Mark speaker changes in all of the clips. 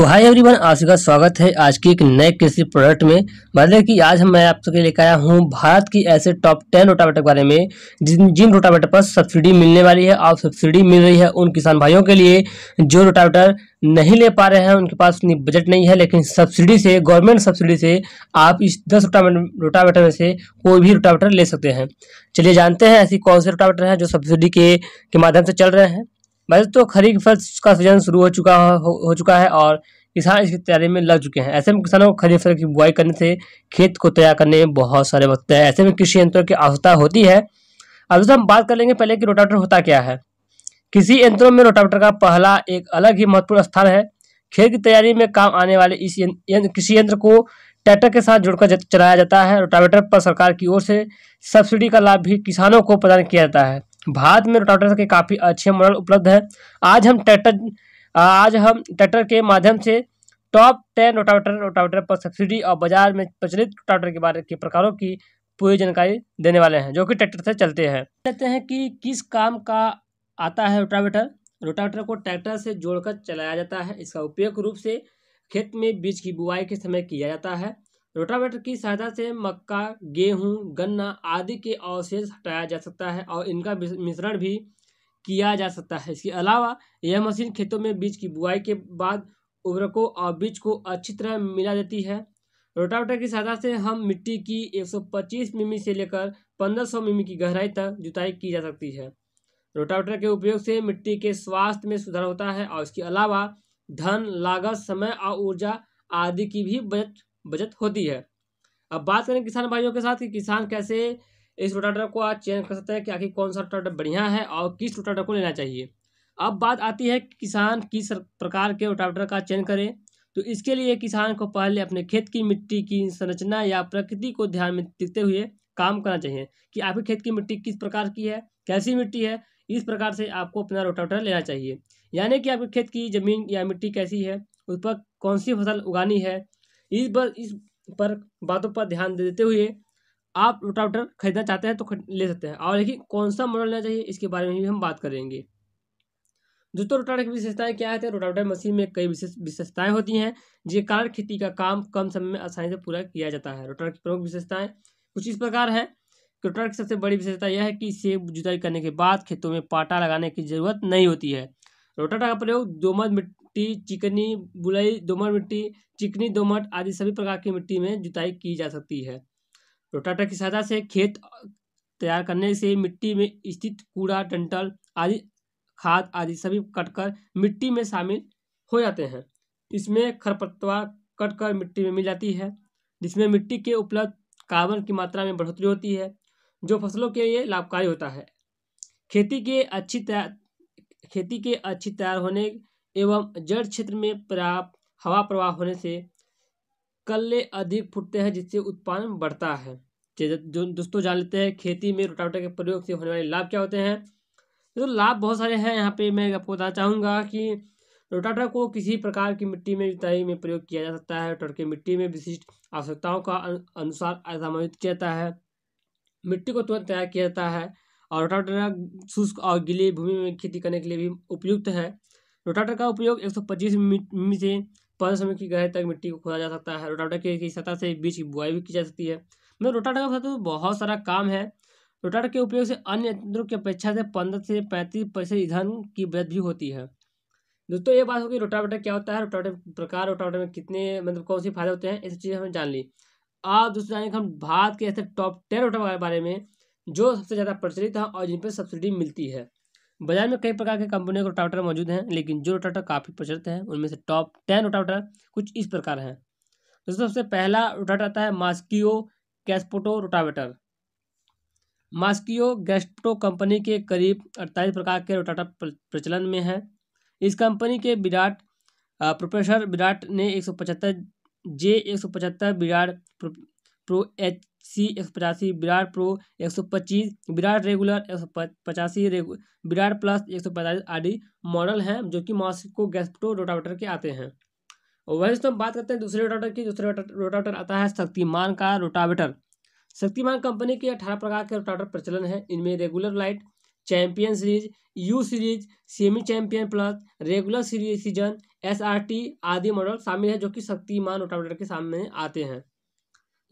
Speaker 1: सो hi everyone आप सभी का स्वागत है आज की एक नए कृषि प्रोडक्ट में मतलब कि आज मैं आप सबके लेकर आया हूँ भारत की ऐसे टॉप टेन रोटावेटर के बारे में जिन जिन रोटावेटर पर सब्सिडी मिलने वाली है और सब्सिडी मिल रही है उन किसान भाइयों के लिए जो रोटावेटर नहीं ले पा रहे हैं उनके पास उतनी बजट नहीं है लेकिन सब्सिडी से गवर्नमेंट सब्सिडी से आप इस दस रोटावेटर में से कोई भी रोटावेटर ले सकते हैं चलिए जानते हैं ऐसी कौन से रोटावेटर हैं जो सब्सिडी के, के माध्यम से चल रहे हैं वैसे तो खरीफ फसल का सीजन शुरू हो चुका हो, हो चुका है और किसान इसकी तैयारी में लग चुके हैं ऐसे में किसानों को खरीफ फसल की बुआई करने से खेत को तैयार करने में बहुत सारे वक्त है ऐसे में कृषि यंत्रों की आवश्यकता होती है अब जैसे हम बात कर लेंगे पहले कि रोटावेटर होता क्या है किसी यंत्रों में रोटावेटर का पहला एक अलग ही महत्वपूर्ण स्थान है खेत की तैयारी में काम आने वाले इस कृषि यंत्र को ट्रैक्टर के साथ जोड़कर चलाया जाता है रोटावेटर पर सरकार की ओर से सब्सिडी का लाभ भी किसानों को प्रदान किया जाता है भारत में रोटावेटर के काफ़ी अच्छे मॉडल उपलब्ध हैं आज हम ट्रैक्टर आज हम ट्रैक्टर के माध्यम से टॉप टेन रोटावेटर रोटावेटर पर सब्सिडी और बाजार में प्रचलित रोटावेटर के बारे के प्रकारों की पूरी जानकारी देने वाले हैं जो कि ट्रैक्टर से चलते हैं कहते हैं कि किस काम का आता है रोटावेटर रोटावेटर को ट्रैक्टर से जोड़कर चलाया जाता है इसका उपयोग रूप से खेत में बीज की बुआई के समय किया जाता है रोटावेटर की सहायता से मक्का गेहूं गन्ना आदि के अवशेष हटाया जा सकता है और इनका मिश्रण भी किया जा सकता है इसके अलावा यह मशीन खेतों में बीज की बुआई के बाद उर्वरकों और बीज को अच्छी तरह मिला देती है रोटावेटर की सहायता से हम मिट्टी की 125 मिमी से लेकर 1500 मिमी की गहराई तक जुताई की जा सकती है रोटावेटर के उपयोग से मिट्टी के स्वास्थ्य में सुधार होता है और इसके अलावा धन लागत समय और ऊर्जा आदि की भी बचत बचत होती है अब बात करें किसान भाइयों के साथ कि किसान कैसे इस रोटाटर को आज चेंज कर सकते हैं कि आखिर कौन सा रोटाटर बढ़िया है और किस रोटाटर को लेना चाहिए अब बात आती है कि किसान किस प्रकार के रोटाटर का चयन करें तो इसके लिए किसान को पहले अपने खेत की मिट्टी की संरचना या प्रकृति को ध्यान में देखते हुए काम करना चाहिए कि आपके खेत की मिट्टी किस प्रकार की है कैसी मिट्टी है इस प्रकार से आपको अपना रोटावेटर लेना चाहिए यानी कि आपके खेत की ज़मीन या मिट्टी कैसी है उस पर कौन सी फसल उगानी है इस पर इस पर बातों पर ध्यान देते हुए आप रोटावटर खरीदना चाहते हैं तो ले सकते हैं और लेकिन कौन सा मॉडल लेना चाहिए इसके बारे में भी हम बात करेंगे दोस्तों रोटावटर की विशेषताएं क्या है रोटावटर मशीन में कई विशेष विशेषताएं होती हैं जिसके कारण खेती का काम कम समय में आसानी से पूरा किया जाता है रोटावटर की प्रमुख विशेषताएं कुछ इस प्रकार है रोटावटर की सबसे बड़ी विशेषता यह है कि इसे जुताई करने के बाद खेतों में पाटा लगाने की जरूरत नहीं होती है रोटावटर का प्रयोग दोमट मिट्टी चिकनी बुलाई दोमट मिट्टी चिकनी दोमट आदि सभी प्रकार की मिट्टी में जुताई की जा सकती है रोटाटर की सहायता से खेत तैयार करने से मिट्टी में स्थित कूड़ा डंटल आदि खाद आदि सभी कटकर मिट्टी में शामिल हो जाते हैं इसमें खरपतवार कटकर मिट्टी में मिल जाती है जिसमें मिट्टी के उपलब्ध कार्बन की मात्रा में बढ़ोतरी होती है जो फसलों के लिए लाभकारी होता है खेती के अच्छी तैयार खेती के अच्छी तैयार होने एवं जड़ क्षेत्र में पर्याप्त हवा प्रवाह होने से कल्ले अधिक फूटते हैं जिससे उत्पादन बढ़ता है जो दोस्तों जान लेते हैं खेती में रोटावेटर के प्रयोग से होने वाले लाभ क्या होते हैं तो लाभ बहुत सारे हैं यहाँ पे मैं आपको बताना चाहूँगा कि रोटावेटर को किसी प्रकार की मिट्टी में जुताई में प्रयोग किया जा सकता है रोटावेटर की मिट्टी में विशिष्ट आवश्यकताओं का अनुसार समायोजित किया जाता है मिट्टी को तुरंत तैयार किया जाता है और रोटावेटर शुष्क और गीली भूमि में खेती करने के लिए भी उपयुक्त है रोटाटर का उपयोग पच्चीस मिट्टी से पंद्रह सौ की गहराई तक मिट्टी को खोदा जा सकता है रोटाटर के की सतह से बीच की बुआई भी की जा सकती है मतलब रोटाटर का तो बहुत सारा काम है रोटाटर के उपयोग से अन्य यंत्रों की अपेक्षा से पंद्रह से पैंतीस पैसे ईंधन की बचत भी होती है दोस्तों ये बात होगी रोटावेटर क्या होता है रोटावेटर प्रकार रोटावेटर में कितने मतलब कौन से फायदे होते हैं इस चीज़ें हमने जान ली आज दोस्तों जानेंगे हम भारत के ऐसे टॉप टेन रोटावेटर के बारे में जो सबसे ज़्यादा प्रचलित हैं और जिन पर सब्सिडी मिलती है बाजार में कई प्रकार के कंपनियों के रोटावेटर मौजूद हैं लेकिन जो रोटावेटर काफ़ी प्रचलित हैं उनमें से टॉप टेन रोटावटर कुछ इस प्रकार हैं दोस्तों सबसे पहला रोटावेटर आता है मास्कियो कैसपोटो रोटावेटर मास्कियो गैस्पोटो कंपनी के करीब अड़तालीस प्रकार के रोटावेटर प्रचलन में है इस कंपनी के विराट प्रोफेसर विराट ने एक सौ पचहत्तर जे एक सौ पचहत्तर विराट प्रो एच सी एक सौ पचासी विराट प्रो एक सौ पच्चीस विराट रेगुलर एक सौ पचासी विराट प्लस एक सौ पैंतालीस आदि मॉडल हैं जो कि मॉस्को गैस्प्रो रोटावेटर के आते हैं और वहीं तो हम बात करते हैं दूसरे रोटावेटर की दूसरे रोटावेटर आता है शक्तिमान का रोटावेटर शक्तिमान कंपनी के अठारह प्रकार के रोटावेटर प्रचलन है इनमें regular light champion series U series semi champion plus regular series season S R T आदि मॉडल शामिल है जो कि शक्तिमान रोटावेटर के सामने आते हैं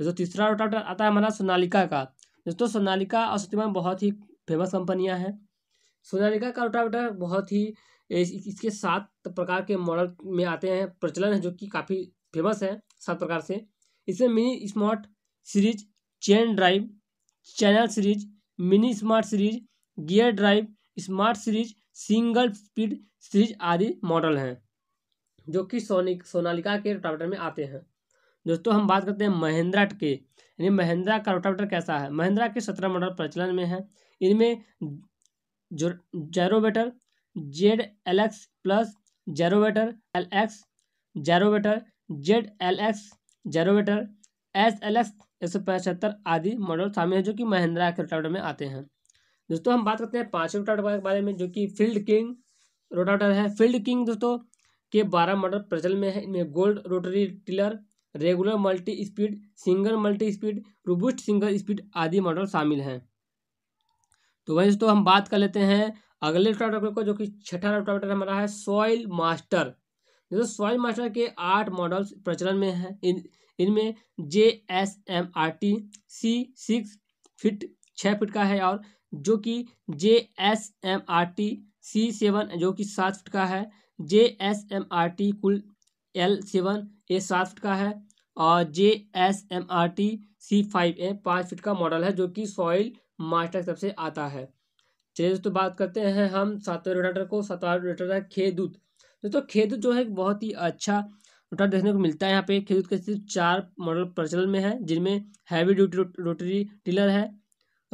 Speaker 1: दोस्तों तीसरा प्रोडक्ट आता है हमारा सोनालिका का दोस्तों सोनालिका और सत्यमान बहुत ही फेमस कंपनियाँ हैं सोनालिका का रोटावेटर बहुत ही इसके सात प्रकार के मॉडल में आते हैं प्रचलन है जो कि काफ़ी फेमस है सात प्रकार से इसमें mini smart series chain drive channel series mini smart series gear drive smart series single speed series आदि मॉडल हैं जो कि सोनिक सोनालिका के रोटावेटर में आते हैं दोस्तों हम बात करते हैं महिंद्रा के यानी महिंद्रा का रोटावेटर कैसा है महिंद्रा के सत्रह मॉडल प्रचलन में है इनमें जो gyrovator Z L X plus gyrovator L X gyrovator Z L X gyrovator S L X एक सौ पचहत्तर आदि मॉडल शामिल है जो कि महिंद्रा के रोटावेटर में आते हैं दोस्तों हम बात करते हैं पाँचवें रोटावेटर के बारे में जो कि फील्ड किंग रोटावेटर है फील्ड किंग दोस्तों के बारह मॉडल प्रचलन में है इनमें gold rotary tiller regular multi speed single multi speed robust single speed आदि मॉडल शामिल हैं तो वही दोस्तों हम बात कर लेते हैं अगले रोटावेटर को जो कि छठा रोटावेटर हमारा है सॉइल मास्टर जैसे सॉइल मास्टर के आठ मॉडल्स प्रचलन में हैं इन इनमें J S M R T C six feet छः फिट का है और जो कि J S M R T C seven जो कि सात फिट का है J S M R T कुल एल सेवन ये सात फिट का है और J S M R T C five A पाँच फीट का मॉडल है जो कि सॉइल मास्टर सबसे से आता है चलिए दोस्तों बात करते हैं हम सातवें रोटाटर को सातवा रोटेटर है खेदूत दोस्तों खेदूत जो है बहुत ही अच्छा रोटर देखने को मिलता है यहाँ पे खेदूत के सिर्फ चार मॉडल प्रचलन में है जिनमें हैवी ड्यूटी रोटरी टिलर है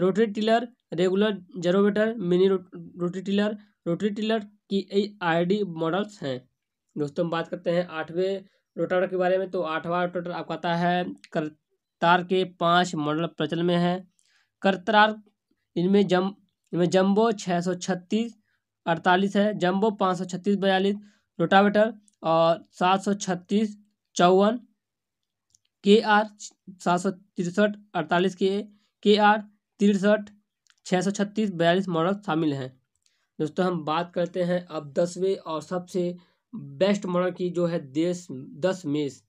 Speaker 1: rotary tiller regular gyrovator mini rotary tiller rotary tiller की आई आर डी मॉडल्स हैं दोस्तों हम बात करते हैं आठवें रोटावेटर के बारे में तो आठवां रोटावेटर आपका आता है करतार के पाँच मॉडल प्रचलन में है करतार इनमें जम इनमें जम्बो छः सौ छत्तीस अड़तालीस है जम्बो पाँच सौ छत्तीस बयालीस रोटावेटर और सात सौ छत्तीस चौवन के आर सात सौ तिरसठ अड़तालीस के के आर तिरसठ छः सौ छत्तीस बयालीस मॉडल शामिल हैं दोस्तों हम बात करते हैं अब दसवें और सबसे बेस्ट मॉडल की जो है देश दस मेष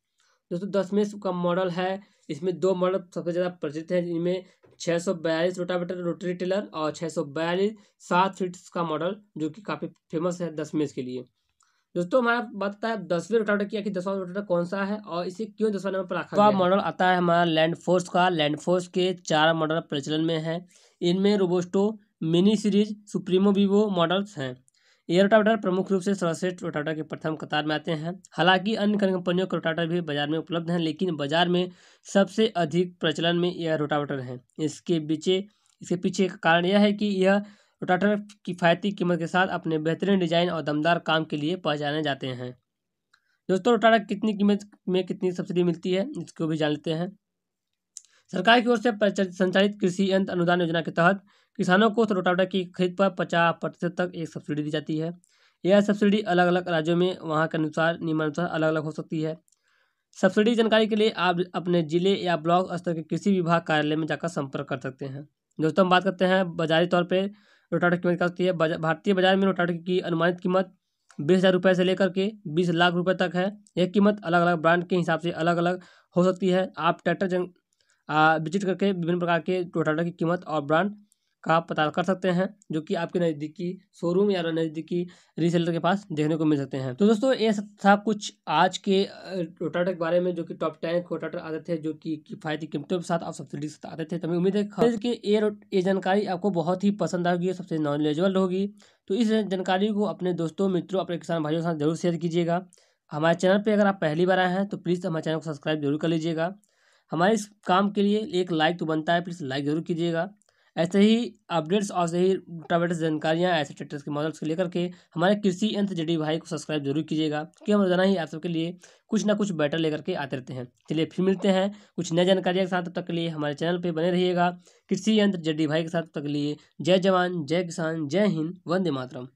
Speaker 1: दोस्तों दस मेष का मॉडल है इसमें दो मॉडल सबसे ज़्यादा प्रचलित हैं इनमें छः सौ बयालीस रोटावेटर रोटरी टेलर और छः सौ बयालीस सात फीट का मॉडल जो कि काफ़ी फेमस है दस मेष के लिए दोस्तों हमारा आता है दसवें रोटावेटर की आखिर दसवां रोटावेटर कौन सा है और इसे क्यों दसवा नंबर पर रखा तो मॉडल आता है हमारा लैंड फोर्स का लैंड फोर्स के चार मॉडल प्रचलन में है इनमें robusto mini series supremo Vivo models हैं ये रोटावेटर प्रमुख रूप से सर्वश्रेष्ठ रोटावेटर के प्रथम कतार में आते हैं हालांकि अन्य कंपनियों के रोटावेटर भी बाजार में उपलब्ध हैं लेकिन बाजार में सबसे अधिक प्रचलन में यह रोटावेटर है इसके पीछे इसके पीछे का कारण यह है कि यह रोटाटर किफ़ायती कीमत के साथ अपने बेहतरीन डिज़ाइन और दमदार काम के लिए पहचाने जाते हैं दोस्तों रोटाटर कितनी कीमत में कितनी सब्सिडी मिलती है इसको भी जान लेते हैं सरकार की ओर से संचालित कृषि यंत्र अनुदान योजना के तहत किसानों को रोटावेटर की खरीद पर पचास प्रतिशत तक एक सब्सिडी दी जाती है यह सब्सिडी अलग अलग राज्यों में वहाँ के अनुसार नियमानुसार अलग अलग हो सकती है सब्सिडी जानकारी के लिए आप अपने जिले या ब्लॉक स्तर के कृषि विभाग कार्यालय में जाकर संपर्क कर सकते हैं दोस्तों हम बात करते हैं बाजारी तौर पर रोटावेटर कीमत क्या होती है भारतीय बाजार में रोटावेटर की अनुमानित कीमत बीस हज़ार रुपये से लेकर के बीस लाख रुपए तक है यह कीमत अलग अलग ब्रांड के हिसाब से अलग अलग हो सकती है आप ट्रैक्टर जंग विजिट करके विभिन्न प्रकार के रोटावेटर की कीमत और ब्रांड का पता कर सकते हैं जो कि आपके नज़दीकी शोरूम या नज़दीकी रीसेलर के पास देखने को मिल सकते हैं तो दोस्तों ये था कुछ आज के रोटाटर के बारे में जो कि टॉप टेन रोटाटर आते थे जो कि किफ़ायती कीमतों के साथ आप सब्सिडी के आते थे तो उम्मीद है कि ये जानकारी आपको बहुत ही पसंद आएगी सबसे नॉलेजेबल होगी तो इस जानकारी को अपने दोस्तों मित्रों अपने किसान भाइयों के साथ जरूर शेयर कीजिएगा हमारे चैनल पर अगर आप पहली बार आए हैं तो प्लीज़ हमारे चैनल को सब्सक्राइब जरूर कर लीजिएगा हमारे इस काम के लिए एक लाइक तो बनता है प्लीज़ लाइक ज़रूर कीजिएगा ऐसे ही अपडेट्स और सही ही जानकारियाँ ऐसे ट्रैक्टर के मॉडल्स को लेकर के हमारे कृषि यंत्र जडी भाई को सब्सक्राइब जरूर कीजिएगा कि हम रोजाना ही आप सबके लिए कुछ ना कुछ बेटर लेकर के आते रहते हैं चलिए फिर मिलते हैं कुछ नए जानकारियाँ के साथ तक के लिए हमारे चैनल पर बने रहिएगा कृषि यंत्र जडी भाई के साथ तक के लिए जय जवान जय किसान जय हिंद वंदे मातरम